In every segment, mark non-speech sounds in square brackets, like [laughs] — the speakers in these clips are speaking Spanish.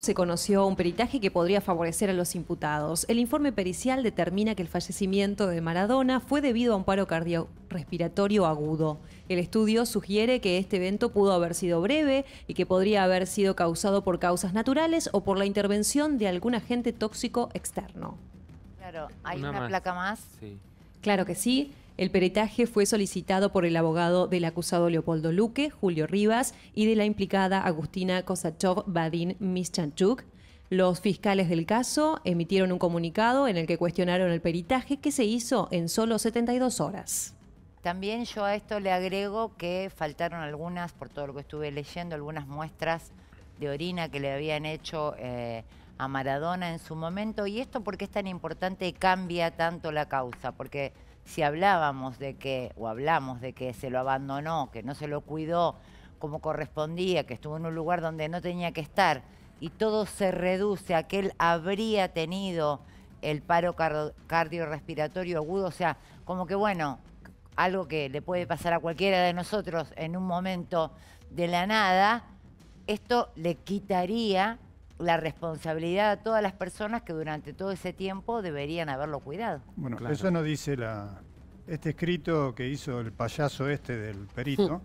se conoció un peritaje que podría favorecer a los imputados. El informe pericial determina que el fallecimiento de Maradona fue debido a un paro cardiorrespiratorio agudo. El estudio sugiere que este evento pudo haber sido breve y que podría haber sido causado por causas naturales o por la intervención de algún agente tóxico externo. Claro, hay una, placa más. Claro que sí. El peritaje fue solicitado por el abogado del acusado Leopoldo Luque, Julio Rivas, y de la implicada Agustina Kosachov Badin Mischanchuk. Los fiscales del caso emitieron un comunicado en el que cuestionaron el peritaje que se hizo en solo 72 horas. También yo a esto le agrego que faltaron algunas, por todo lo que estuve leyendo, algunas muestras de orina que le habían hecho eh, a Maradona en su momento. ¿Y esto porque es tan importante cambia tanto la causa? Porque si hablábamos de que, o hablamos de que se lo abandonó, que no se lo cuidó como correspondía, que estuvo en un lugar donde no tenía que estar, y todo se reduce a que él habría tenido el paro cardiorrespiratorio agudo, o sea, como que bueno, algo que le puede pasar a cualquiera de nosotros en un momento de la nada, esto le quitaría la responsabilidad a todas las personas que durante todo ese tiempo deberían haberlo cuidado. Bueno, eso no dice la, este escrito que hizo el payaso este del perito.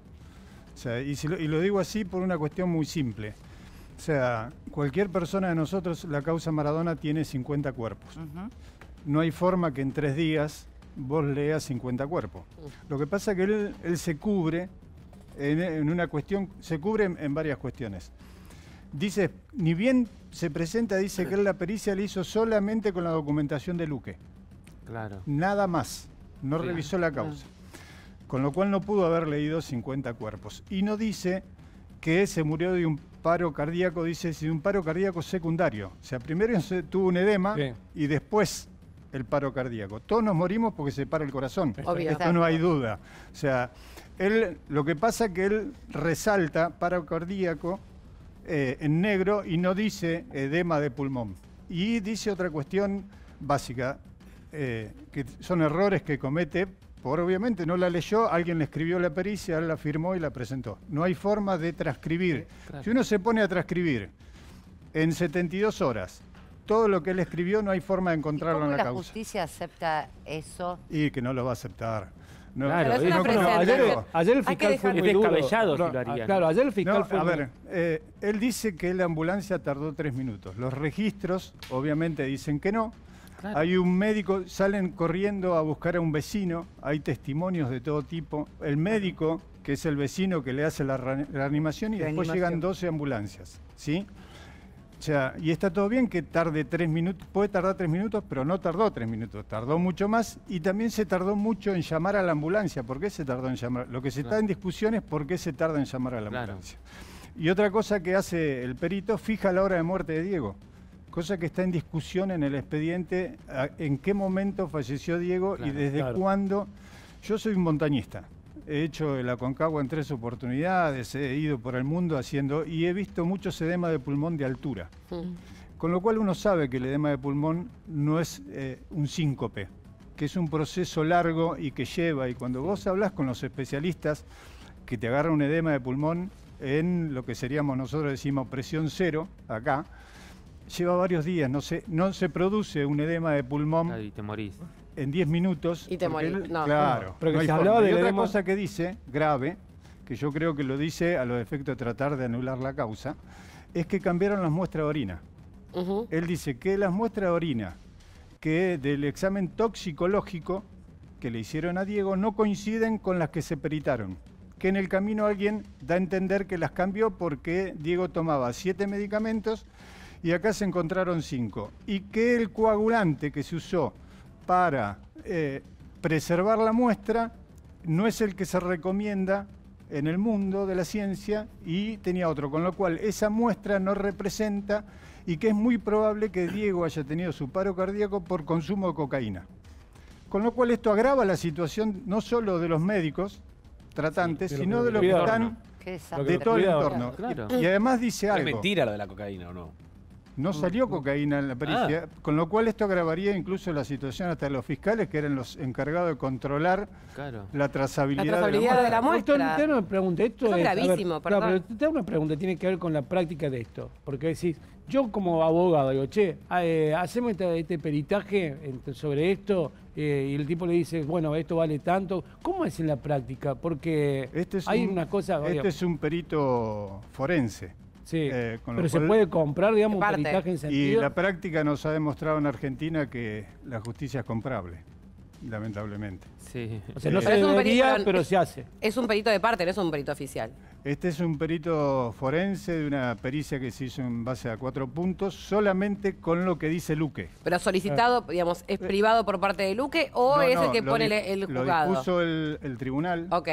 Hmm. y, lo, digo así por una cuestión muy simple. O sea, cualquier persona de nosotros, la causa Maradona tiene 50 cuerpos. No hay forma que en tres días vos leas 50 cuerpos. Lo que pasa es que él, se cubre en, una cuestión, se cubre en varias cuestiones. Dice, ni bien se presenta, dice que la pericia la hizo solamente con la documentación de Luque. Claro. Nada más. No revisó la causa. Con lo cual no pudo haber leído 50 cuerpos. Y no dice que se murió de un paro cardíaco, dice, de un paro cardíaco secundario. O sea, primero tuvo un edema y después el paro cardíaco. Todos nos morimos porque se para el corazón. Esto no hay duda. O sea, él, lo que pasa es que él resalta paro cardíaco eh, en negro y no dice edema de pulmón. Y dice otra cuestión básica, eh, que son errores que comete, por obviamente no la leyó, alguien le escribió la pericia, la firmó y la presentó. No hay forma de transcribir. Si uno se pone a transcribir en 72 horas todo lo que él escribió, no hay forma de encontrarlo en la, la causa. ¿La justicia acepta eso? Y que no lo va a aceptar. No. Claro, no, ayer, el fiscal fue muy descabellado lo Claro, ayer el fiscal fue A ver, eh, él dice que la ambulancia tardó tres minutos. Los registros, obviamente, dicen que no. Hay un médico, salen corriendo a buscar a un vecino, hay testimonios de todo tipo. El médico, que es el vecino que le hace la reanimación, y después llegan 12 ambulancias. ¿Sí? sea, y está todo bien que tarde tres minutos, puede tardar tres minutos, pero no tardó tres minutos, tardó mucho más y también se tardó mucho en llamar a la ambulancia. ¿Por qué se tardó en llamar? Lo que se está en discusión es por qué se tarda en llamar a la ambulancia. Y otra cosa que hace el perito, fija la hora de muerte de Diego, cosa que está en discusión en el expediente, en qué momento falleció Diego y desde cuándo. Yo soy un montañista. He hecho la Concagua en tres oportunidades, he ido por el mundo haciendo y he visto muchos edemas de pulmón de altura. Mm. Con lo cual uno sabe que el edema de pulmón no es eh, un síncope, que es un proceso largo y que lleva. Y cuando vos hablas con los especialistas que te agarra un edema de pulmón en lo que seríamos nosotros decimos presión cero, acá, lleva varios días, no se, no se produce un edema de pulmón. Y te morís en 10 minutos. Y te morí. Claro. pero de otra cosa que dice, grave, que yo creo que lo dice a los efectos de tratar de anular la causa, es que cambiaron las muestras de orina. Él dice que las muestras de orina que del examen toxicológico que le hicieron a Diego no coinciden con las que se peritaron. Que en el camino alguien da a entender que las cambió porque Diego tomaba siete medicamentos y acá se encontraron cinco. Y que el coagulante que se usó para eh, preservar la muestra no es el que se recomienda en el mundo de la ciencia y tenía otro, con lo cual esa muestra no representa y que es muy probable que Diego haya tenido su paro cardíaco por consumo de cocaína. Con lo cual esto agrava la situación no solo de los médicos tratantes, sino de los que están de todo el entorno. Y además dice algo. Es mentira lo de la cocaína o no. No salió cocaína en la pericia, ah. con lo cual esto agravaría incluso la situación hasta los fiscales, que eran los encargados de controlar la trazabilidad, de, la muestra. Esto, pregunta. es gravísimo, perdón. No, pero te hago una pregunta, tiene que ver con la práctica de esto. Porque decís, yo como abogado digo, che, ah, eh, hacemos este, peritaje sobre esto, eh, y el tipo le dice, bueno, esto vale tanto. ¿Cómo es en la práctica? Porque este hay una cosa... Este es un perito forense. Sí, eh, pero se puede comprar, digamos, un peritaje en sentido. Y la práctica nos ha demostrado en Argentina que la justicia es comprable lamentablemente. Sí. O sea, no se debería, perito, pero se hace. Es un perito de parte, no es un perito oficial. Este es un perito forense de una pericia que se hizo en base a cuatro puntos, solamente con lo que dice Luque. Pero solicitado, ah. digamos, ¿es eh, privado por parte de Luque o es el que pone el, juzgado? Lo dispuso el, el tribunal. Ok.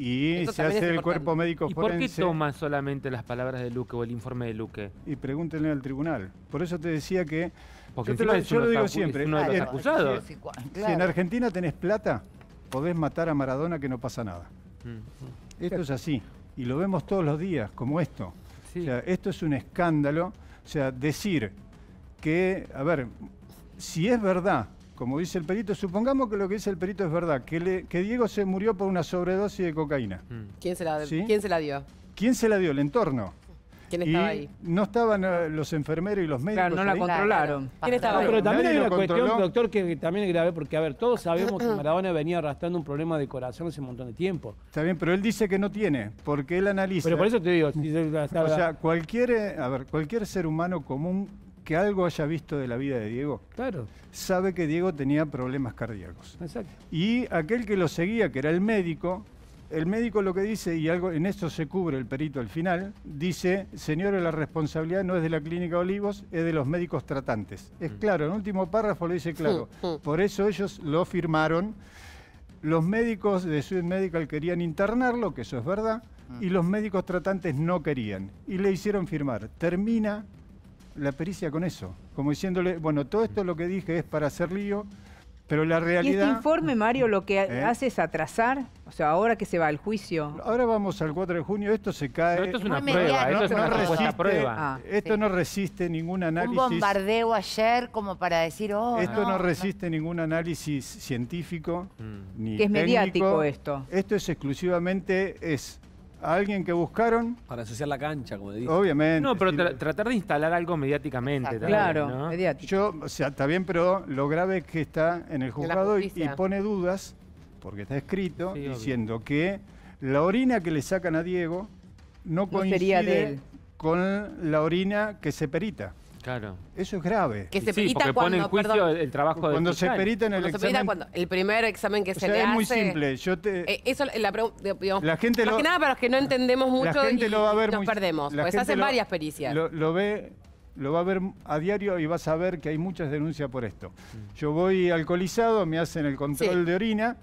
Y se hace el cuerpo médico forense. ¿Y por qué solamente las palabras de Luque o el informe de Luque? Y pregúntenle al tribunal. Por eso te decía que. Porque yo, lo, digo siempre. Uno de los eh, acusados. Si, en Argentina tenés plata, podés matar a Maradona que no pasa nada. Mm. Esto es así. Y lo vemos todos los días, como esto. esto es un escándalo. O sea, decir que, a ver, si es verdad como dice el perito, supongamos que lo que dice el perito es verdad, que, Diego se murió por una sobredosis de cocaína. Mm. ¿Quién se la, dio? ¿Quién se la dio? El entorno. ¿Quién estaba ahí? No estaban eh, los enfermeros y los médicos. Claro, no la controlaron. ¿Quién estaba ahí? pero también hay una cuestión, doctor, que también es grave, porque, a ver, todos sabemos que ah. Maradona venía arrastrando un problema de corazón hace un montón de tiempo. Está bien, pero él dice que no tiene, porque él analiza. Pero por eso te digo. Si se, [laughs] o sea, cualquier, eh, a ver, cualquier ser humano común que algo haya visto de la vida de Diego, claro. sabe que Diego tenía problemas cardíacos. Y aquel que lo seguía, que era el médico, el médico lo que dice, y algo en esto se cubre el perito al final, dice, señores, la responsabilidad no es de la clínica Olivos, es de los médicos tratantes. Es mm. claro, en el último párrafo lo dice claro. Mm, mm. Por eso ellos lo firmaron. Los médicos de Sud Medical querían internarlo, que eso es verdad, y los médicos tratantes no querían. Y le hicieron firmar. Termina la pericia con eso, como diciéndole, bueno, todo esto lo que dije es para hacer lío, pero la realidad... ¿Y este informe, Mario, lo que ¿Eh? hace es atrasar? O sea, ahora que se va al juicio... Ahora vamos al 4 de junio, esto se cae... esto es una prueba, esto no resiste, ah, esto no resiste ningún análisis... Un bombardeo ayer como para decir... Oh, esto no, resiste ningún análisis científico, mm. ni Que es mediático esto. Esto es exclusivamente... es alguien que buscaron. Para asociar la cancha, como Obviamente. No, pero tratar de instalar algo mediáticamente. también, claro, mediático. Yo, sea, está bien, pero lo grave es que está en el juzgado y, pone dudas, porque está escrito, diciendo que la orina que le sacan a Diego no, coincide con la orina que se perita. Claro. Eso es grave. Que se sí, perita porque cuando, pone en juicio el, trabajo de Cuando se perita en el cuando examen. Se cuando, el primer examen que se sea, le es hace. Es muy simple. Yo te, eh, eso la La gente más que nada para los que no entendemos mucho la gente y lo va a ver nos muy, perdemos. Pues hacen varias pericias. Lo, lo, ve lo va a ver a diario y va a saber que hay muchas denuncias por esto. Mm. Yo voy alcoholizado, me hacen el control de orina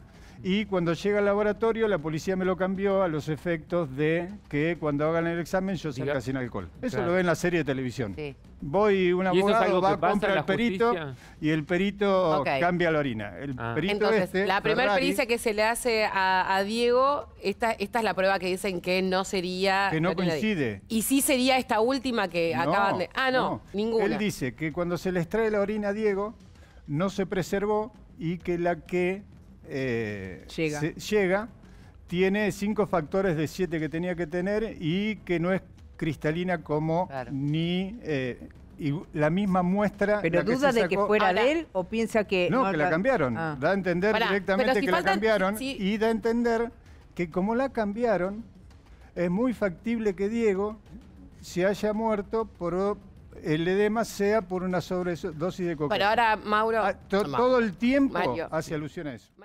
y cuando llega al laboratorio, la policía me lo cambió a los efectos de que cuando hagan el examen yo salga sin alcohol. Eso lo ve en la serie de televisión. Voy Voy, un abogado va, compra el perito y el perito cambia la orina. Ah. Entonces, este, la primera pericia que se le hace a, Diego, esta, esta es la prueba que dicen que no sería... Que no coincide. Y sí sería esta última que acaban de... Ah, no, no, ninguna. Él dice que cuando se le extrae la orina a Diego, no se preservó y que la que llega. tiene cinco factores de siete que tenía que tener y que no es cristalina como ni eh, la misma muestra. ¿Pero duda de que fuera él o piensa que.? No, que la cambiaron. Ah. Da a entender directamente que la cambiaron y da a entender que como la cambiaron, es muy factible que Diego se haya muerto por, el edema sea por una sobredosis de cocaína. Pero ahora, Mauro... Ah, todo el tiempo hace alusión a eso.